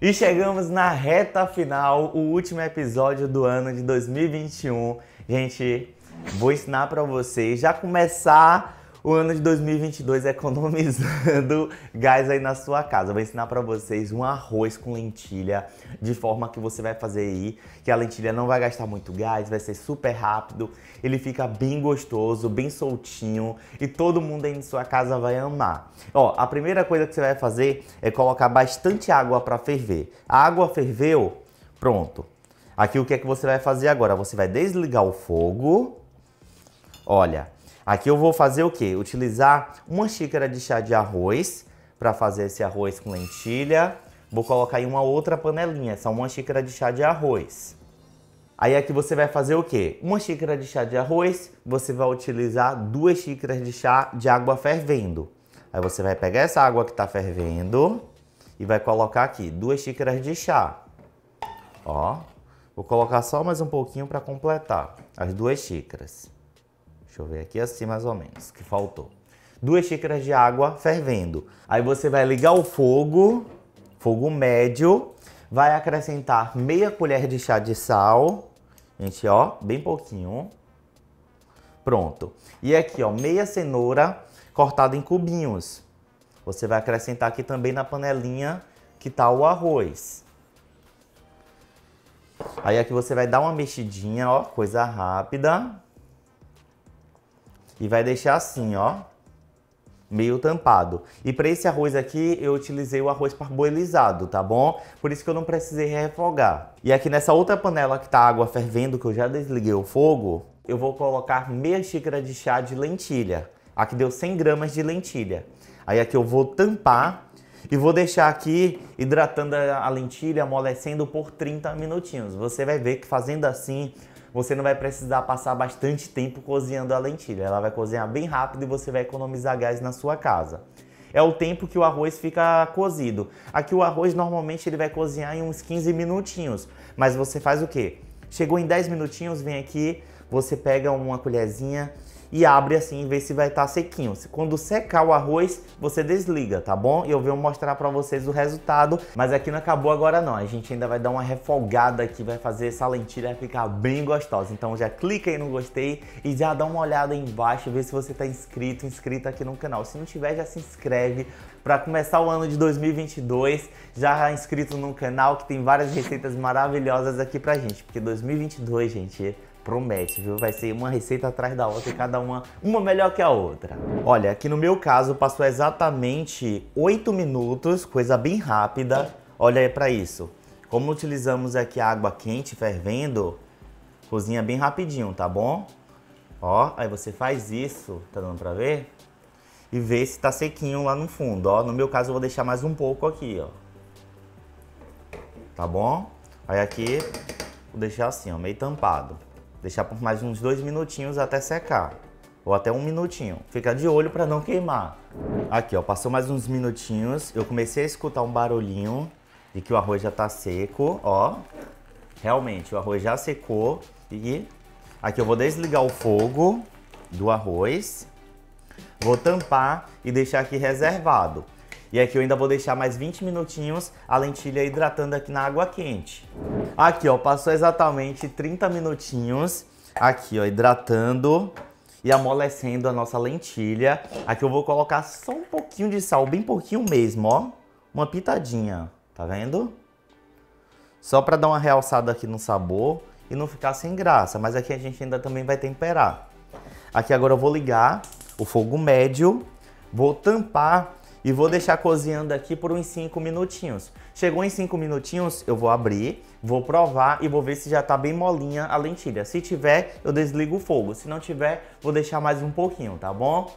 E chegamos na reta final, o último episódio do ano de 2021. Gente, vou ensinar para vocês já começar o ano de 2022 é economizando gás aí na sua casa. Eu vou ensinar para vocês um arroz com lentilha de forma que você vai fazer aí, que a lentilha não vai gastar muito gás, vai ser super rápido, ele fica bem gostoso, bem soltinho e todo mundo aí na sua casa vai amar. Ó, a primeira coisa que você vai fazer é colocar bastante água para ferver. A água ferveu, pronto. Aqui o que é que você vai fazer agora? Você vai desligar o fogo. Olha, Aqui eu vou fazer o que? Utilizar uma xícara de chá de arroz para fazer esse arroz com lentilha. Vou colocar em uma outra panelinha, só uma xícara de chá de arroz. Aí aqui você vai fazer o que? Uma xícara de chá de arroz, você vai utilizar duas xícaras de chá de água fervendo. Aí você vai pegar essa água que está fervendo e vai colocar aqui duas xícaras de chá. Ó, vou colocar só mais um pouquinho para completar as duas xícaras. Deixa eu ver aqui assim mais ou menos, que faltou. Duas xícaras de água fervendo. Aí você vai ligar o fogo, fogo médio, vai acrescentar meia colher de chá de sal. Gente, ó, bem pouquinho. Pronto. E aqui, ó, meia cenoura cortada em cubinhos. Você vai acrescentar aqui também na panelinha que tá o arroz. Aí aqui você vai dar uma mexidinha, ó, coisa rápida. E vai deixar assim, ó, meio tampado. E para esse arroz aqui, eu utilizei o arroz parboilizado, tá bom? Por isso que eu não precisei refogar. E aqui nessa outra panela que tá água fervendo, que eu já desliguei o fogo, eu vou colocar meia xícara de chá de lentilha. Aqui deu 100 gramas de lentilha. Aí aqui eu vou tampar e vou deixar aqui hidratando a lentilha, amolecendo por 30 minutinhos. Você vai ver que fazendo assim, você não vai precisar passar bastante tempo cozinhando a lentilha. Ela vai cozinhar bem rápido e você vai economizar gás na sua casa. É o tempo que o arroz fica cozido. Aqui o arroz normalmente ele vai cozinhar em uns 15 minutinhos, mas você faz o quê? Chegou em 10 minutinhos, vem aqui, você pega uma colherzinha e abre assim e vê se vai estar tá sequinho. Quando secar o arroz, você desliga, tá bom? E eu venho mostrar para vocês o resultado, mas aqui não acabou agora não. A gente ainda vai dar uma refogada aqui, vai fazer essa lentilha ficar bem gostosa. Então já clica aí no gostei e já dá uma olhada aí embaixo, vê se você está inscrito, inscrita aqui no canal. Se não tiver, já se inscreve para começar o ano de 2022 já inscrito no canal que tem várias receitas maravilhosas aqui pra gente, porque 2022, gente, promete, viu? Vai ser uma receita atrás da outra e cada uma, uma melhor que a outra. Olha, aqui no meu caso passou exatamente 8 minutos, coisa bem rápida. Olha aí pra isso. Como utilizamos aqui a água quente fervendo, cozinha bem rapidinho, tá bom? Ó, aí você faz isso, tá dando pra ver? E vê se tá sequinho lá no fundo, ó. No meu caso eu vou deixar mais um pouco aqui, ó. Tá bom? Aí aqui, vou deixar assim, ó, meio tampado. Deixar por mais uns dois minutinhos até secar. Ou até um minutinho. Fica de olho para não queimar. Aqui, ó, passou mais uns minutinhos. Eu comecei a escutar um barulhinho de que o arroz já tá seco, ó. Realmente, o arroz já secou. E aqui eu vou desligar o fogo do arroz. Vou tampar e deixar aqui reservado. E aqui eu ainda vou deixar mais 20 minutinhos a lentilha hidratando aqui na água quente. Aqui, ó, passou exatamente 30 minutinhos aqui, ó, hidratando e amolecendo a nossa lentilha. Aqui eu vou colocar só um pouquinho de sal, bem pouquinho mesmo, ó. Uma pitadinha, tá vendo? Só para dar uma realçada aqui no sabor e não ficar sem graça. Mas aqui a gente ainda também vai temperar. Aqui agora eu vou ligar o fogo médio, vou tampar e vou deixar cozinhando aqui por uns 5 minutinhos. Chegou em 5 minutinhos, eu vou abrir, vou provar e vou ver se já tá bem molinha a lentilha. Se tiver, eu desligo o fogo. Se não tiver, vou deixar mais um pouquinho, tá bom?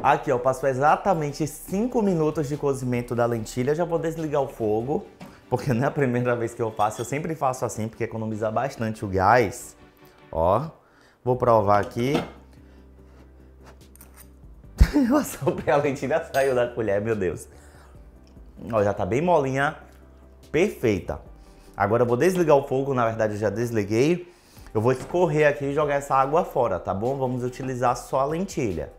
Aqui, ó, passou exatamente 5 minutos de cozimento da lentilha, já vou desligar o fogo, porque não é a primeira vez que eu faço, eu sempre faço assim, porque economiza bastante o gás. Ó, vou provar aqui. Eu assoprei a lentilha, saiu da colher, meu Deus. Ó, já tá bem molinha, perfeita. Agora eu vou desligar o fogo, na verdade eu já desliguei. Eu vou escorrer aqui e jogar essa água fora, tá bom? Vamos utilizar só a lentilha.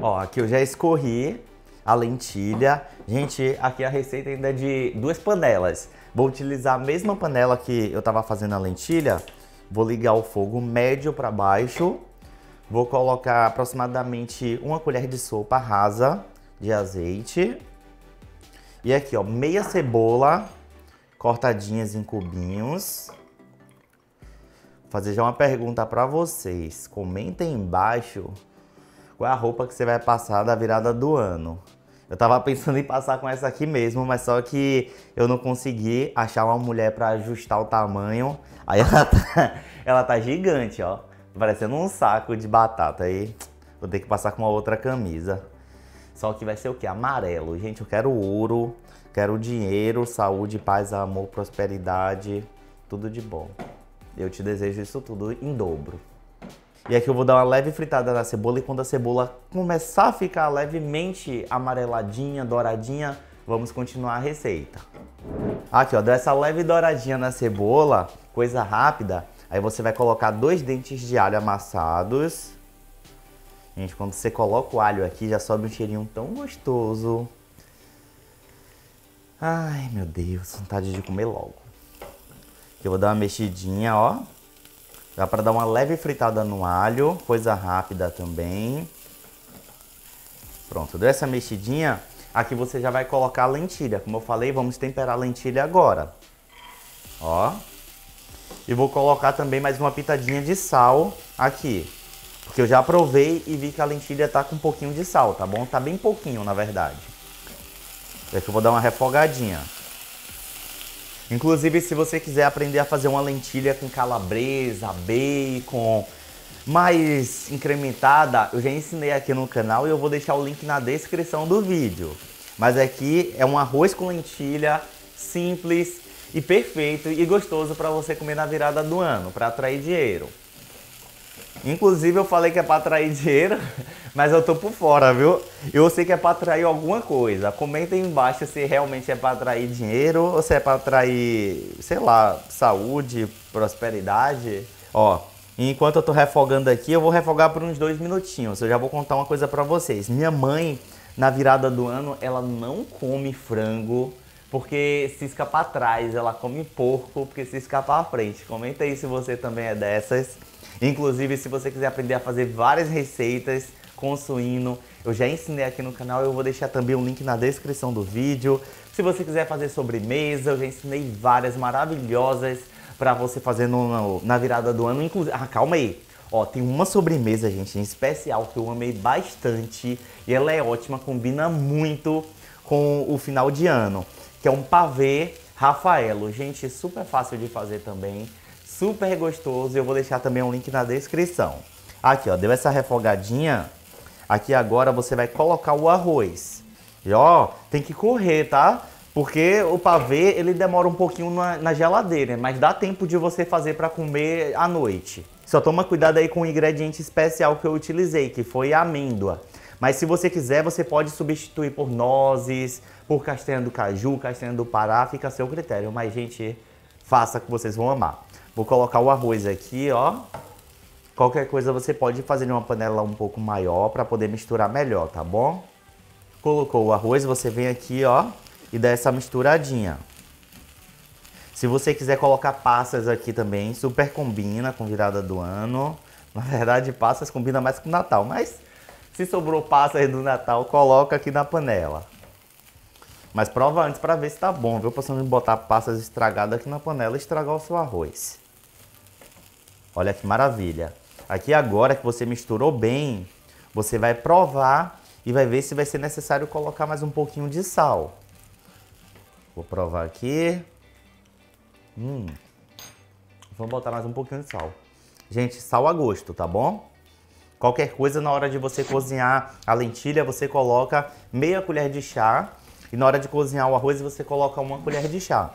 Ó, aqui eu já escorri a lentilha. Gente, aqui a receita ainda é de duas panelas. Vou utilizar a mesma panela que eu tava fazendo a lentilha. Vou ligar o fogo médio para baixo Vou colocar aproximadamente uma colher de sopa rasa de azeite. E aqui, ó, meia cebola cortadinhas em cubinhos. Vou fazer já uma pergunta para vocês. Comentem embaixo qual é a roupa que você vai passar da virada do ano. Eu tava pensando em passar com essa aqui mesmo, mas só que eu não consegui achar uma mulher para ajustar o tamanho. Aí ela tá, ela tá gigante, ó parecendo um saco de batata aí. Vou ter que passar com uma outra camisa. Só que vai ser o que? Amarelo. Gente, eu quero ouro, quero dinheiro, saúde, paz, amor, prosperidade, tudo de bom. Eu te desejo isso tudo em dobro. E aqui eu vou dar uma leve fritada na cebola e quando a cebola começar a ficar levemente amareladinha, douradinha, vamos continuar a receita. Aqui, ó, dá essa leve douradinha na cebola, coisa rápida. Aí você vai colocar dois dentes de alho amassados. Gente, quando você coloca o alho aqui, já sobe um cheirinho tão gostoso. Ai, meu Deus, vontade de comer logo. Eu vou dar uma mexidinha, ó. Dá para dar uma leve fritada no alho, coisa rápida também. Pronto, deu essa mexidinha. Aqui você já vai colocar a lentilha. Como eu falei, vamos temperar a lentilha agora. Ó. E vou colocar também mais uma pitadinha de sal aqui. Porque eu já provei e vi que a lentilha tá com um pouquinho de sal, tá bom? Tá bem pouquinho, na verdade. Aqui eu vou dar uma refogadinha. Inclusive, se você quiser aprender a fazer uma lentilha com calabresa, bacon, mais incrementada, eu já ensinei aqui no canal e eu vou deixar o link na descrição do vídeo. Mas aqui é um arroz com lentilha simples e perfeito e gostoso para você comer na virada do ano, para atrair dinheiro. Inclusive eu falei que é para atrair dinheiro, mas eu tô por fora, viu? Eu sei que é para atrair alguma coisa. Comenta aí embaixo se realmente é para atrair dinheiro ou se é para atrair, sei lá, saúde, prosperidade. Ó, enquanto eu tô refogando aqui, eu vou refogar por uns dois minutinhos. Eu já vou contar uma coisa para vocês. Minha mãe, na virada do ano, ela não come frango porque se escapar atrás, ela come porco, porque se escapar à frente. Comenta aí se você também é dessas. Inclusive, se você quiser aprender a fazer várias receitas com suíno, eu já ensinei aqui no canal, eu vou deixar também o link na descrição do vídeo. Se você quiser fazer sobremesa, eu já ensinei várias maravilhosas para você fazer no, na virada do ano. Inclusive, ah, calma aí. Ó, tem uma sobremesa, gente, em especial que eu amei bastante e ela é ótima, combina muito com o final de ano que é um pavê Rafaelo. Gente, super fácil de fazer também, super gostoso. Eu vou deixar também um link na descrição. Aqui, ó, deu essa refogadinha. Aqui agora você vai colocar o arroz. E ó, tem que correr, tá? Porque o pavê, ele demora um pouquinho na, na geladeira, mas dá tempo de você fazer para comer à noite. Só toma cuidado aí com o ingrediente especial que eu utilizei, que foi a amêndoa. Mas se você quiser, você pode substituir por nozes, por castanha do caju, castanha do pará, fica a seu critério. Mas, gente, faça que vocês vão amar. Vou colocar o arroz aqui, ó. Qualquer coisa você pode fazer em uma panela um pouco maior para poder misturar melhor, tá bom? Colocou o arroz, você vem aqui, ó, e dá essa misturadinha. Se você quiser colocar passas aqui também, super combina com virada do ano. Na verdade, passas combina mais com Natal, mas se sobrou passa aí do Natal, coloca aqui na panela. Mas prova antes para ver se tá bom, viu? Pra não botar passas estragadas aqui na panela e estragar o seu arroz. Olha que maravilha. Aqui agora que você misturou bem, você vai provar e vai ver se vai ser necessário colocar mais um pouquinho de sal. Vou provar aqui. Hum. Vou botar mais um pouquinho de sal. Gente, sal a gosto, tá bom? Qualquer coisa na hora de você cozinhar a lentilha, você coloca meia colher de chá. E na hora de cozinhar o arroz, você coloca uma colher de chá.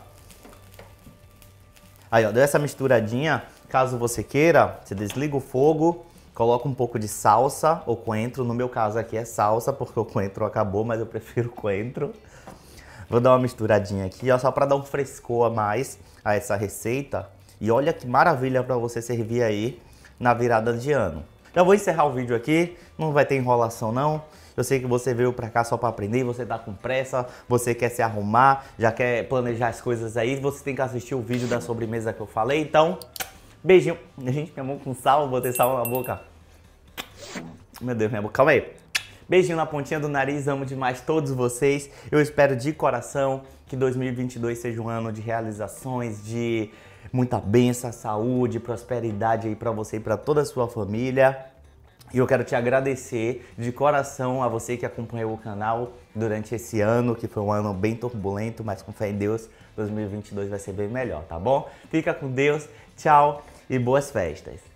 Aí, ó, deu essa misturadinha. Caso você queira, você desliga o fogo, coloca um pouco de salsa ou coentro. No meu caso aqui é salsa, porque o coentro acabou, mas eu prefiro coentro. Vou dar uma misturadinha aqui, ó, só para dar um frescor a mais a essa receita. E olha que maravilha para você servir aí na virada de ano. Já vou encerrar o vídeo aqui, não vai ter enrolação não. Eu sei que você veio pra cá só pra aprender, você tá com pressa, você quer se arrumar, já quer planejar as coisas aí, você tem que assistir o vídeo da sobremesa que eu falei, então... Beijinho. Gente, minha mão com sal, botei sal na boca. Meu Deus, minha boca. Calma aí. Beijinho na pontinha do nariz, amo demais todos vocês. Eu espero de coração que 2022 seja um ano de realizações, de muita bênção, saúde, prosperidade aí para você e para toda a sua família. E eu quero te agradecer de coração a você que acompanhou o canal durante esse ano, que foi um ano bem turbulento, mas com fé em Deus, 2022 vai ser bem melhor, tá bom? Fica com Deus, tchau e boas festas!